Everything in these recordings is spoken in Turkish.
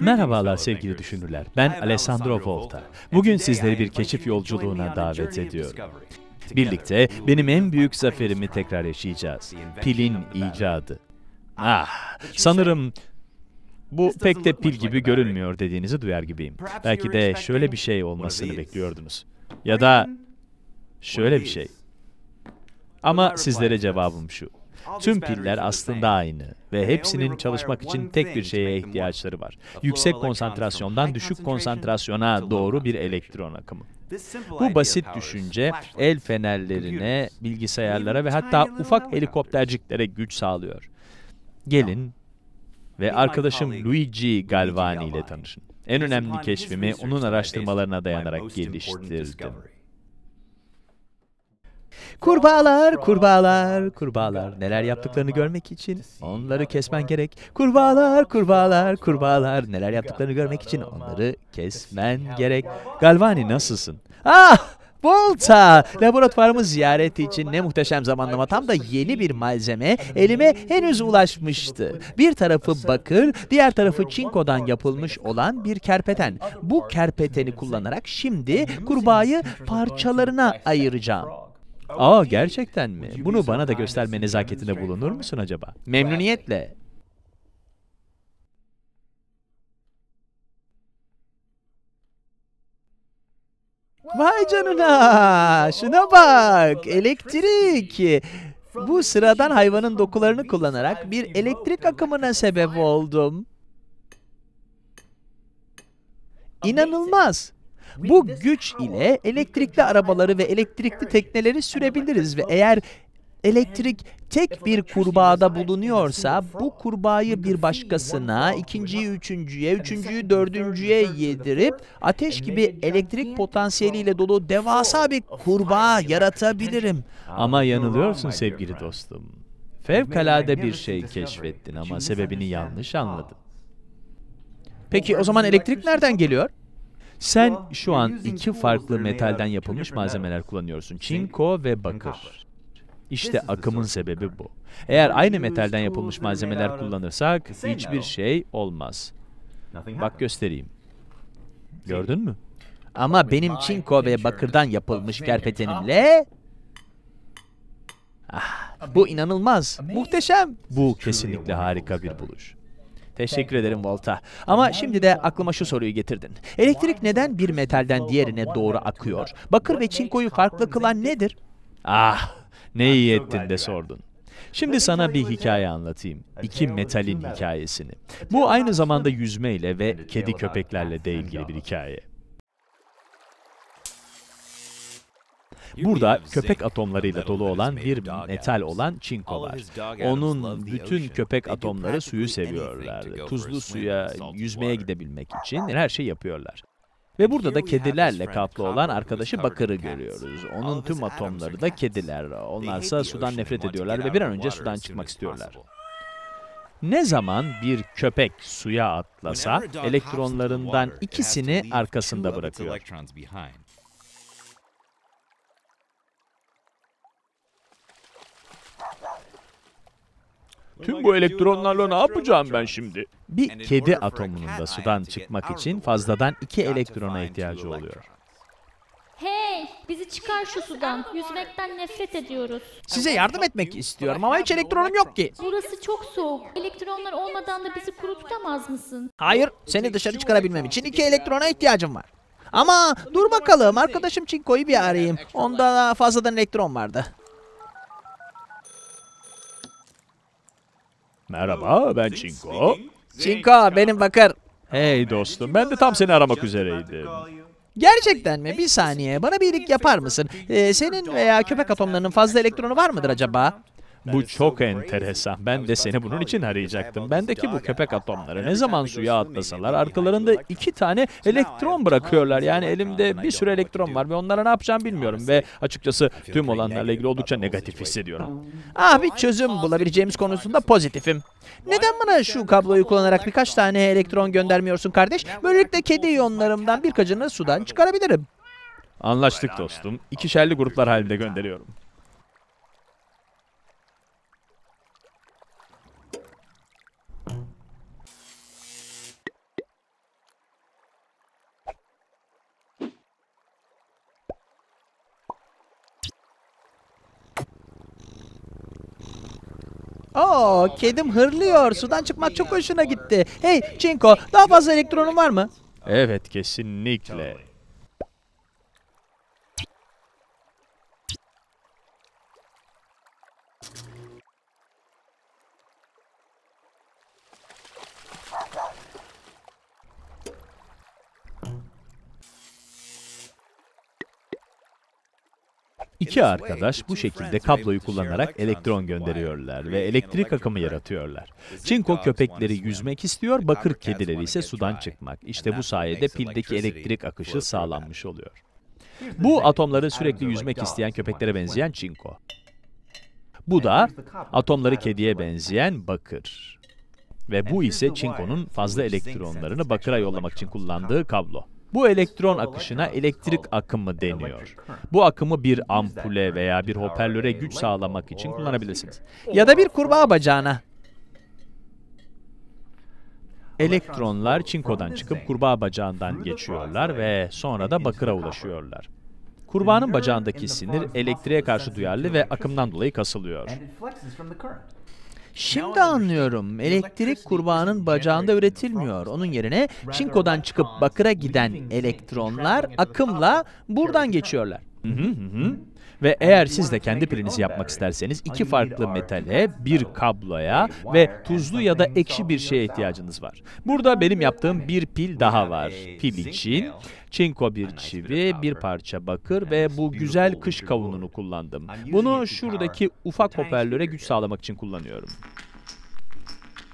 Merhabalar sevgili düşünürler. Ben Alessandro Volta. Bugün sizleri bir keşif yolculuğuna davet ediyorum. Birlikte benim en büyük zaferimi tekrar yaşayacağız. Pilin icadı. Ah, ah sanırım bu pek de pil gibi görünmüyor dediğinizi duyar gibiyim. Belki de şöyle bir şey olmasını bekliyordunuz. Ya da şöyle bir şey. Ama sizlere cevabım şu. Tüm piller aslında aynı ve hepsinin çalışmak için tek bir şeye ihtiyaçları var. Yüksek konsantrasyondan düşük konsantrasyona doğru bir elektron akımı. Bu basit düşünce el fenerlerine, bilgisayarlara ve hatta ufak helikopterciklere güç sağlıyor. Gelin ve arkadaşım Luigi Galvani ile tanışın. En önemli keşfimi onun araştırmalarına dayanarak geliştirdim. Kurbağalar, kurbağalar, kurbağalar neler yaptıklarını görmek için onları kesmen gerek. Kurbağalar, kurbağalar, kurbağalar neler yaptıklarını görmek için onları kesmen gerek. Galvani nasılsın? Ah! Volta! Laboratuvarımı ziyaret için ne muhteşem zamanlama. Tam da yeni bir malzeme elime henüz ulaşmıştı. Bir tarafı bakır, diğer tarafı çinkodan yapılmış olan bir kerpeten. Bu kerpeteni kullanarak şimdi kurbağayı parçalarına ayıracağım. Aa gerçekten mi? Bunu bana da gösterme nezaketinde bulunur musun acaba? Memnuniyetle. Vay canına! Şuna bak! Elektrik! Bu sıradan hayvanın dokularını kullanarak bir elektrik akımına sebep oldum. İnanılmaz! Bu güç ile elektrikli arabaları ve elektrikli tekneleri sürebiliriz ve eğer elektrik tek bir kurbağada bulunuyorsa bu kurbağayı bir başkasına, ikinciyi üçüncüye, üçüncüyü dördüncüye yedirip ateş gibi elektrik potansiyeliyle dolu devasa bir kurbağa yaratabilirim. Ama yanılıyorsun sevgili dostum. Fevkalade bir şey keşfettin ama sebebini yanlış anladın. Peki o zaman elektrik nereden geliyor? Sen şu an iki farklı metalden yapılmış malzemeler kullanıyorsun. Çinko ve bakır. İşte akımın sebebi bu. Eğer aynı metalden yapılmış malzemeler kullanırsak hiçbir şey olmaz. Bak göstereyim. Gördün mü? Ama benim çinko ve bakırdan yapılmış kerpetenimle... Ah, bu inanılmaz, muhteşem. Bu kesinlikle harika bir buluş. Teşekkür ederim Volta. Ama şimdi de aklıma şu soruyu getirdin. Elektrik neden bir metalden diğerine doğru akıyor? Bakır ve çinkoyu farklı kılan nedir? Ah, ne iyi ettin de sordun. Şimdi sana bir hikaye anlatayım. İki metalin hikayesini. Bu aynı zamanda yüzmeyle ve kedi köpeklerle de ilgili bir hikaye. Burada köpek atomlarıyla dolu olan bir metal olan çinko var. Onun bütün köpek atomları suyu seviyorlar. Tuzlu suya yüzmeye gidebilmek için her şey yapıyorlar. Ve burada da kedilerle kaplı olan arkadaşı Bakır'ı görüyoruz. Onun tüm atomları da kediler. Onlarsa sudan nefret ediyorlar ve bir an önce sudan çıkmak istiyorlar. Ne zaman bir köpek suya atlasa elektronlarından ikisini arkasında bırakıyor. Tüm bu elektronlarla ne yapacağım ben şimdi? Bir kedi atomunun da sudan çıkmak için fazladan iki elektrona ihtiyacı oluyor. Hey, bizi çıkar şu sudan. Yüzmekten nefret ediyoruz. Size yardım etmek istiyorum ama hiç elektronum yok ki. Burası çok soğuk. Elektronlar olmadan da bizi kurutamaz mısın? Hayır, seni dışarı çıkarabilmem için iki elektrona ihtiyacım var. Ama dur bakalım, arkadaşım Çinko'yu bir arayayım. Onda fazladan elektron vardı. Merhaba ben Çinko. Çinko benim Bakır. Hey dostum ben de tam seni aramak üzereydim. Gerçekten mi? Bir saniye. Bana bir iyilik yapar mısın? Ee, senin veya köpek atomlarının fazla elektronu var mıdır acaba? Bu çok enteresan. Ben de seni bunun için arayacaktım. Bendeki bu köpek atomları ne zaman suya atlasalar arkalarında iki tane elektron bırakıyorlar. Yani elimde bir sürü elektron var ve onlara ne yapacağım bilmiyorum. Ve açıkçası tüm olanlarla ilgili oldukça negatif hissediyorum. Ah bir çözüm bulabileceğimiz konusunda pozitifim. Neden bana şu kabloyu kullanarak birkaç tane elektron göndermiyorsun kardeş? Böylelikle kedi iyonlarımdan birkaçını sudan çıkarabilirim. Anlaştık dostum. İkişerli gruplar halinde gönderiyorum. Oo, kedim hırlıyor. Sudan çıkmak çok hoşuna gitti. Hey Çinko, daha fazla elektronun var mı? Evet, kesinlikle. İki arkadaş bu şekilde kabloyu kullanarak elektron gönderiyorlar ve elektrik akımı yaratıyorlar. Çinko köpekleri yüzmek istiyor, bakır kedileri ise sudan çıkmak. İşte bu sayede pildeki elektrik akışı sağlanmış oluyor. Bu atomları sürekli yüzmek isteyen köpeklere benzeyen çinko. Bu da atomları kediye benzeyen bakır. Ve bu ise çinkonun fazla elektronlarını bakıra yollamak için kullandığı kablo. Bu elektron akışına elektrik akımı deniyor. Bu akımı bir ampule veya bir hoparlöre güç sağlamak için kullanabilirsiniz. Ya da bir kurbağa bacağına. Elektronlar çinkodan çıkıp kurbağa bacağından geçiyorlar ve sonra da bakıra ulaşıyorlar. Kurbağanın bacağındaki sinir elektriğe karşı duyarlı ve akımdan dolayı kasılıyor. Şimdi anlıyorum. Elektrik kurbağanın bacağında üretilmiyor. Onun yerine çinkodan çıkıp bakıra giden elektronlar akımla buradan geçiyorlar. Hı hı hı. Ve eğer siz de kendi pilinizi yapmak isterseniz iki farklı metale, bir kabloya ve tuzlu ya da ekşi bir şeye ihtiyacınız var. Burada benim yaptığım bir pil daha var. Pil için çinko bir çivi, bir parça bakır ve bu güzel kış kavununu kullandım. Bunu şuradaki ufak hoparlöre güç sağlamak için kullanıyorum.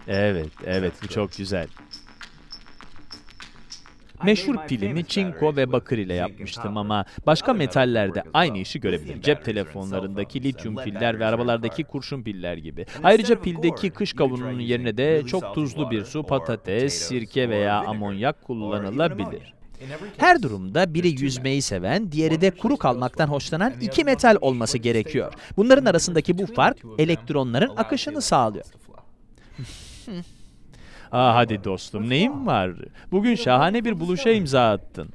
Evet, evet bu çok güzel. Meşhur pilimi çinko ve bakır ile yapmıştım ama başka metallerde aynı işi görebilirim. Cep telefonlarındaki lityum piller ve arabalardaki kurşun piller gibi. Ayrıca pildeki kış kavununun yerine de çok tuzlu bir su, patates, sirke veya amonyak kullanılabilir. Her durumda biri yüzmeyi seven, diğeri de kuru kalmaktan hoşlanan iki metal olması gerekiyor. Bunların arasındaki bu fark elektronların akışını sağlıyor. Aa, ah, hadi dostum neyin var? Bugün şahane bir buluşa imza attın.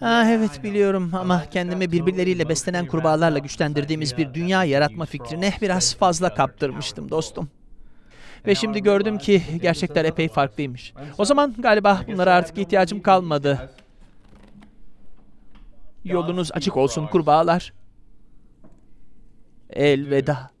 Ah evet biliyorum ama kendimi birbirleriyle beslenen kurbağalarla güçlendirdiğimiz bir dünya yaratma fikrine biraz fazla kaptırmıştım dostum. Ve şimdi gördüm ki gerçekler epey farklıymış. O zaman galiba bunlara artık ihtiyacım kalmadı. Yolunuz açık olsun kurbağalar. Elveda.